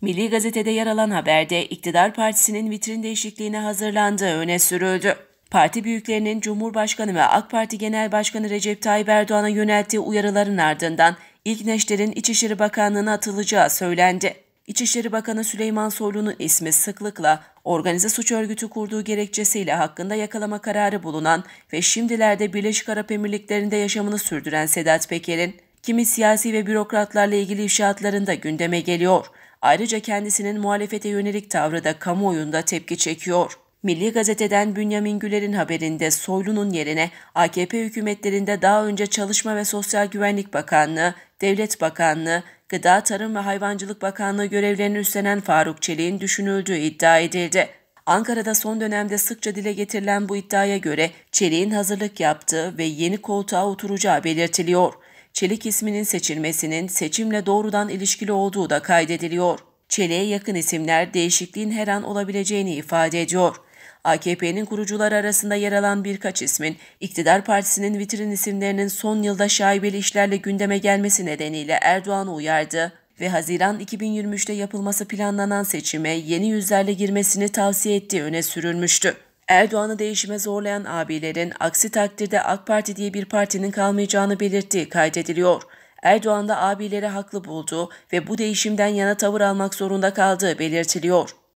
Milli Gazete'de yer alan haberde iktidar partisinin vitrin değişikliğine hazırlandığı öne sürüldü. Parti büyüklerinin Cumhurbaşkanı ve AK Parti Genel Başkanı Recep Tayyip Erdoğan'a yönelttiği uyarıların ardından ilk neşterin İçişleri Bakanlığı'na atılacağı söylendi. İçişleri Bakanı Süleyman Soylu'nun ismi sıklıkla organize suç örgütü kurduğu gerekçesiyle hakkında yakalama kararı bulunan ve şimdilerde Birleşik Arap Emirlikleri'nde yaşamını sürdüren Sedat Peker'in kimi siyasi ve bürokratlarla ilgili ifşaatlarında gündeme geliyor. Ayrıca kendisinin muhalefete yönelik tavrı da kamuoyunda tepki çekiyor. Milli Gazete'den Bünyamin Güler'in haberinde Soylu'nun yerine AKP hükümetlerinde daha önce Çalışma ve Sosyal Güvenlik Bakanlığı, Devlet Bakanlığı, Gıda Tarım ve Hayvancılık Bakanlığı görevlerini üstlenen Faruk Çelik'in düşünüldüğü iddia edildi. Ankara'da son dönemde sıkça dile getirilen bu iddiaya göre Çelik'in hazırlık yaptığı ve yeni koltuğa oturacağı belirtiliyor. Çelik isminin seçilmesinin seçimle doğrudan ilişkili olduğu da kaydediliyor. Çelik'e yakın isimler değişikliğin her an olabileceğini ifade ediyor. AKP'nin kurucuları arasında yer alan birkaç ismin iktidar partisinin vitrin isimlerinin son yılda şaibeli işlerle gündeme gelmesi nedeniyle Erdoğan'ı uyardı ve Haziran 2023'te yapılması planlanan seçime yeni yüzlerle girmesini tavsiye ettiği öne sürülmüştü. Erdoğan'ı değişime zorlayan abilerin aksi takdirde AK Parti diye bir partinin kalmayacağını belirttiği kaydediliyor. Erdoğan da abileri haklı buldu ve bu değişimden yana tavır almak zorunda kaldığı belirtiliyor.